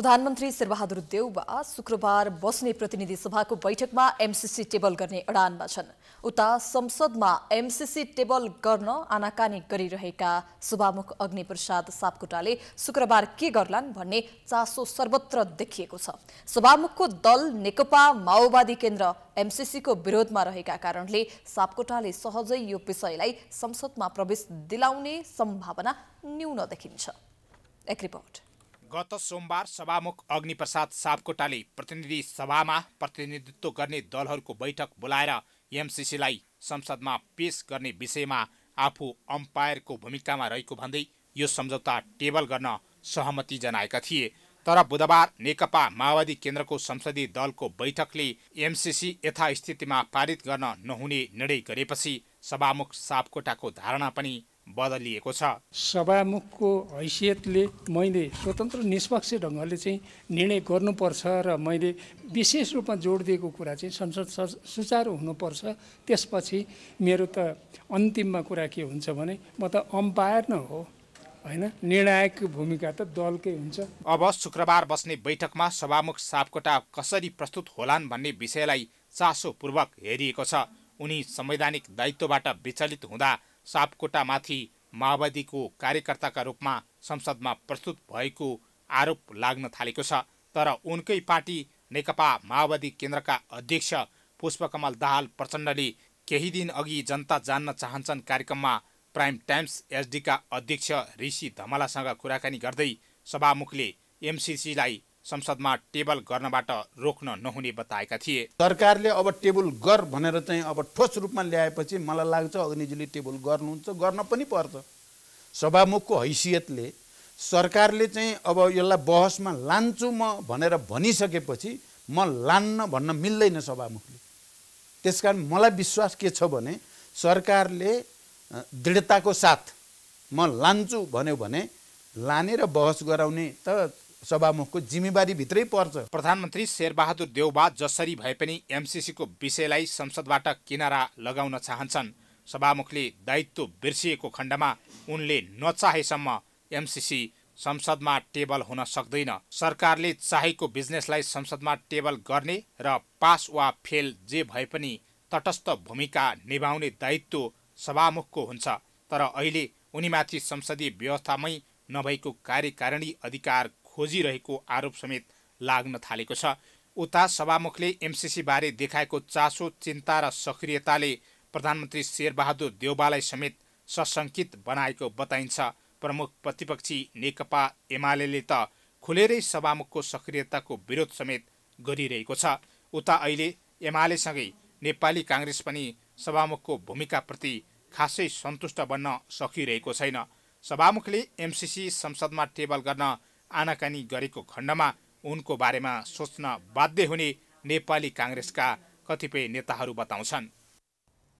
प्रधानमन्त्री शेरबहादुर देउवा शुक्रबार बस्ने प्रतिनिधि सभाको बैठकमा एमसिसी टेबल गर्ने अडानमा छन् उता संसदमा एमसिसी टेबल गर्न आनाकानी गरिरहेका सभामुख अग्निप्रसाद सापकोटाले शुक्रबार के गर्लान् भन्ने चासो सर्वत्र देखिएको छ सभामुखको दल नेकपा माओवादी केन्द्र एमसिसीको विरोधमा रहेका कारणले सापकोटाले सहजै यो विषयलाई संसदमा प्रवेश दिलाउने सम्भावना न्यून देखिन्छ एक रिपोर्ट गत सोमबार सभामुख अग्निप्रसाद सापकोटाले प्रतिनिधि सभामा प्रतिनिधित्व गर्ने दलहरूको बैठक बोलाएर एमसिसीलाई संसदमा पेस गर्ने विषयमा आफू अम्पायरको भूमिकामा रहेको भन्दै यो सम्झौता टेबल गर्न सहमति जनाएका थिए तर बुधबार नेकपा माओवादी केन्द्रको संसदीय दलको बैठकले एमसिसी यथास्थितिमा पारित गर्न नहुने निर्णय गरेपछि सभामुख सापकोटाको धारणा पनि बदलिएको छ सभामुखको हैसियतले मैले स्वतन्त्र निष्पक्ष ढङ्गले चाहिँ निर्णय गर्नुपर्छ र मैले विशेष रूपमा जोड दिएको कुरा चाहिँ संसद सुचारू हुनुपर्छ त्यसपछि मेरो त अन्तिममा कुरा के हुन्छ भने म त अम्पायर नै हो होइन निर्णायक भूमिका त दलकै हुन्छ अब शुक्रबार बस्ने बैठकमा सभामुख सापकोटा कसरी प्रस्तुत होलान् भन्ने विषयलाई चासोपूर्वक हेरिएको छ उनी संवैधानिक दायित्वबाट विचलित हुँदा सापकोटामाथि माओवादीको कार्यकर्ताका रूपमा संसदमा प्रस्तुत भएको आरोप लाग्न थालेको छ तर उनकै पार्टी नेकपा माओवादी केन्द्रका अध्यक्ष पुष्पकमल दाहाल प्रचण्डले केही दिन अघि जनता जान्न चाहन्छन् कार्यक्रममा प्राइम टाइम्स एसडीका अध्यक्ष ऋषि धमालासँग कुराकानी गर्दै सभामुखले एमसिसीलाई संसदमा टेबल गर्नबाट रोक्न नहुने बताएका थिए सरकारले अब टेबल गर भनेर चाहिँ अब ठोस रूपमा ल्याएपछि मलाई लाग्छ अग्निजीले टेबल गर्नुहुन्छ गर्न पनि पर्छ सभामुखको हैसियतले सरकारले चाहिँ अब यसलाई बहसमा लान्छु म भनेर भनिसकेपछि म लान्न भन्न मिल्दैन सभामुखले त्यसकारण मलाई विश्वास के छ भने सरकारले दृढताको साथ म लान्छु भन्यो भने लाने र बहस गराउने त सभामुखको जिम्मेवारीभित्रै पर्छ प्रधानमन्त्री शेरबहादुर देउबा जसरी भए पनि एमसिसीको विषयलाई संसदबाट किनारा लगाउन चाहन्छन् सभामुखले दायित्व बिर्सिएको खण्डमा उनले नचाहेसम्म एमसिसी संसदमा टेबल हुन सक्दैन सरकारले चाहेको बिजनेसलाई संसदमा टेबल गर्ने र पास वा फेल जे भए पनि तटस्थ भूमिका निभाउने दायित्व सभामुखको हुन्छ तर अहिले उनीमाथि संसदीय व्यवस्थामै नभएको कार्यकारिणी अधिकार खोजिरहेको आरोप समेत लाग्न थालेको छ उता सभामुखले एमसिसीबारे देखाएको चासो चिन्ता र सक्रियताले प्रधानमन्त्री शेरबहादुर देवबालाई समेत सशङ्कित बनाएको बताइन्छ प्रमुख प्रतिपक्षी नेकपा एमाले त खुलेरै सभामुखको सक्रियताको विरोध समेत गरिरहेको छ उता अहिले एमालेसँगै नेपाली काङ्ग्रेस पनि सभामुखको भूमिकाप्रति खासै सन्तुष्ट बन्न सकिरहेको छैन सभामुखले एमसिसी संसदमा टेबल गर्न आनाकानी गरेको खण्डमा उनको बारेमा सोच्न बाध्य हुने नेपाली काङ्ग्रेसका कतिपय नेताहरू बताउँछन्